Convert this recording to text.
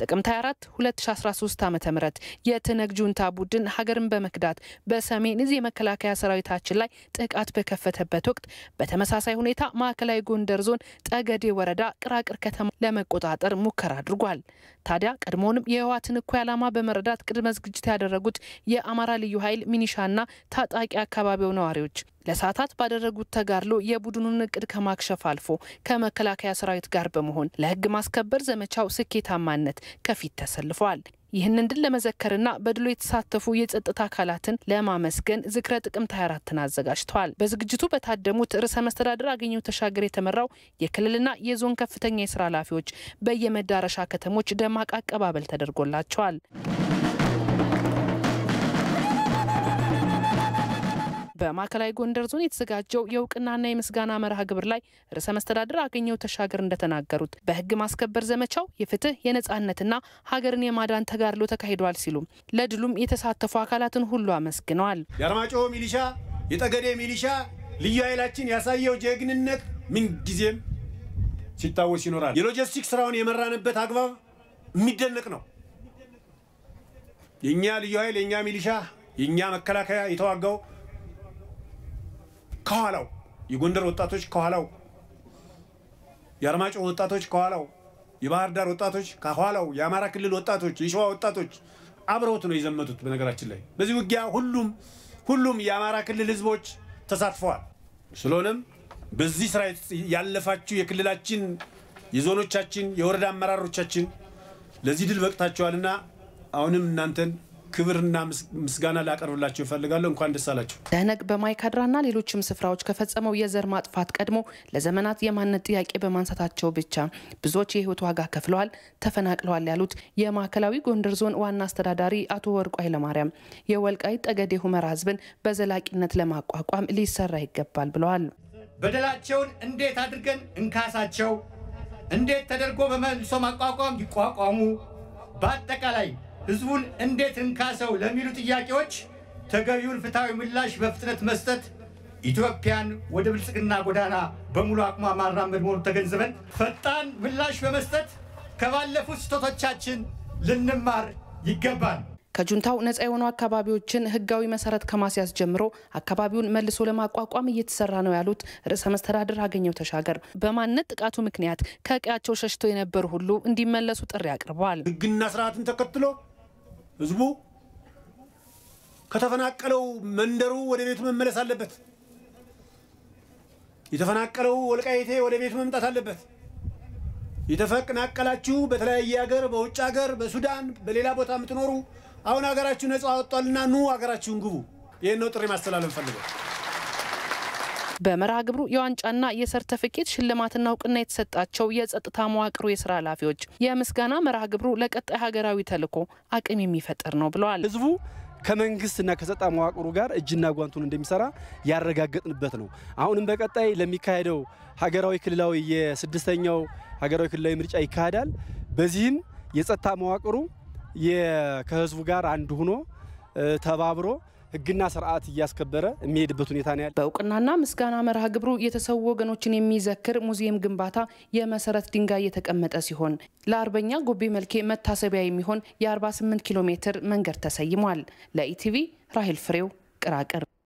ጥቅምት 24 2013 ዓ ም የተነግ ጁንታ ቡድን ሀገርን በመክዳት በሰሜን እዝ የመከላከያ ሰራዊታችን ላይ ጥቃት በከፈተበት ወቅት በተመሳሳይ ሁኔታ ማዕከላዊ ጎንደር ዞን ጠገዴ ወረዳ ቅራቅር ከተማ ለመቆጣጠር ሙከራ አድርጓል። ታዲያ ቀድሞውንም የህወሓትን እኩይ ዓላማ በመረዳት ቅድመ ዝግጅት ያደረጉት የአማራ ልዩ ኃይል ሚኒሻና ታጣቂ አካባቢው ነዋሪዎች ለሰዓታት ባደረጉት ተጋድሎ የቡድኑን እቅድ ከማክሸፍ አልፎ ከመከላከያ ሰራዊት ጋር በመሆን ለህግ ማስከበር ዘመቻው ስኬታማነት ከፊት ተሰልፏል። ይህንን ድል ለመዘከርና በድሎ የተሳተፉ የጸጥታ አካላትን ለማመስገን ዝክረ ጥቅምት 24ን አዘጋጅተዋል። በዝግጅቱ በታደሙት ርዕሰ መስተዳድር አገኘሁ ተሻገር የተመራው የክልልና የዞን ከፍተኛ የስራ ኃላፊዎች በየመዳረሻ ከተሞች ደማቅ አቀባበል ተደርጎላቸዋል። በማዕከላዊ ጎንደር ዞን የተዘጋጀው የእውቅናና የምስጋና መርሃ ግብር ላይ ርዕሰ መስተዳድር አገኘው ተሻገር እንደተናገሩት በህግ ማስከበር ዘመቻው የፍትህ የነጻነትና ሀገርን የማዳን ተጋድሎ ተካሂዷል ሲሉም ለድሉም የተሳተፉ አካላትን ሁሉ አመስግነዋል። የአርማጭሆ ሚሊሻ፣ የጠገዴ ሚሊሻ ልዩ ኃይላችን ያሳየው ጀግንነት ምንጊዜም ሲታወስ ይኖራል። የሎጂስቲክስ ስራውን የመራንበት አግባብ የሚደነቅ ነው። የእኛ ልዩ ኃይል፣ የእኛ ሚሊሻ፣ የእኛ መከላከያ የተዋጋው ከኋላው የጎንደር ወጣቶች ከኋላው፣ የአርማጭሆ ወጣቶች ከኋላው፣ የባህር ዳር ወጣቶች ከኋላው፣ የአማራ ክልል ወጣቶች፣ የሸዋ ወጣቶች አብረውት ነው የዘመቱት። በነገራችን ላይ በዚህ ውጊያ ሁሉም ሁሉም የአማራ ክልል ህዝቦች ተሳትፈዋል። ስለሆነም በዚህ ስራ ያለፋችሁ የክልላችን የዞኖቻችን የወረዳ አመራሮቻችን ለዚህ ድል በቅታችኋልና አሁንም እናንተን ክብርና ምስጋና ላቀርብላቸው ይፈልጋለሁ። እንኳን ደስ አላቸው። ደህነግ በማይካድራና ሌሎችም ስፍራዎች ከፈጸመው የዘር ማጥፋት ቀድሞ ለዘመናት የማንነት ጥያቄ በማንሳታቸው ብቻ ብዙዎች የህይወት ዋጋ ከፍለዋል፣ ተፈናቅለዋል ያሉት የማዕከላዊ ጎንደር ዞን ዋና አስተዳዳሪ አቶ ወርቁ ኃይለማርያም የወልቃይት ጠገዴ ሁመራ ህዝብን በዘላቂነት ለማቋቋም ሊሰራ ይገባል ብለዋል። በደላቸውን እንዴት አድርገን እንካሳቸው? እንዴት ተደርጎ በመልሶ ማቋቋም ይቋቋሙ? በአጠቃላይ ህዝቡን እንዴት እንካሰው ለሚሉ ጥያቄዎች ተገቢውን ፍትሐዊ ምላሽ በፍጥነት መስጠት ኢትዮጵያን ወደ ብልጽግና ጎዳና በሙሉ አቅሟ ማራመድ መሆኑ ተገንዝበን ፈጣን ምላሽ በመስጠት ከባለፉት ስህተቶቻችን ልንማር ይገባል። ከጁንታው ነጻ የሆኑ አካባቢዎችን ህጋዊ መሰረት ከማስያዝ ጀምሮ አካባቢውን መልሶ ለማቋቋም እየተሰራ ነው ያሉት ርዕሰ መስተዳድር አገኘው ተሻገር በማንነት ጥቃቱ ምክንያት ከቀያቸው ሸሽተው የነበሩ ሁሉ እንዲመለሱ ጥሪ አቅርበዋል። ህግና ስርዓትን ተከትሎ ህዝቡ ከተፈናቀለው መንደሩ ወደ ቤቱ መመለስ አለበት። የተፈናቀለው ወልቃይቴ ወደ ቤቱ መምጣት አለበት። የተፈናቀላችሁ በተለያየ ሀገር፣ በውጭ ሀገር፣ በሱዳን፣ በሌላ ቦታ የምትኖሩ አሁን ሀገራችሁ ነፃ ወጥቷልና ኑ ሀገራችሁን ግቡ። ይህን ነው ጥሪ ማስተላለፍ ፈልገው በመርሃ ግብሩ የዋንጫና የሰርተፍኬት ሽልማትና እውቅና የተሰጣቸው የጸጥታ መዋቅሩ የስራ ኃላፊዎች የምስጋና መርሃ ግብሩ ለቀጣይ ሀገራዊ ተልዕኮ አቅም የሚፈጥር ነው ብለዋል። ህዝቡ ከመንግስትና ከጸጥታ መዋቅሩ ጋር እጅና ጓንቱን እንደሚሰራ ያረጋገጥንበት ነው። አሁንም በቀጣይ ለሚካሄደው ሀገራዊ ክልላዊ የስድስተኛው ሀገራዊ ክልላዊ ምርጫ ይካሄዳል። በዚህም የጸጥታ መዋቅሩ ከህዝቡ ጋር አንድ ሆኖ ተባብሮ ህግና ስርዓት እያስከበረ የሚሄድበት ሁኔታ ነው ያለ። በእውቅናና ምስጋና መርሃ ግብሩ የተሰዉ ወገኖችን የሚዘክር ሙዚየም ግንባታ የመሰረት ድንጋይ የተቀመጠ ሲሆን ለአርበኛ ጎቤ መልኬ መታሰቢያ የሚሆን የ48 ኪሎ ሜትር መንገድ ተሰይሟል። ለኢቲቪ ራሄል ፍሬው ቅራቅር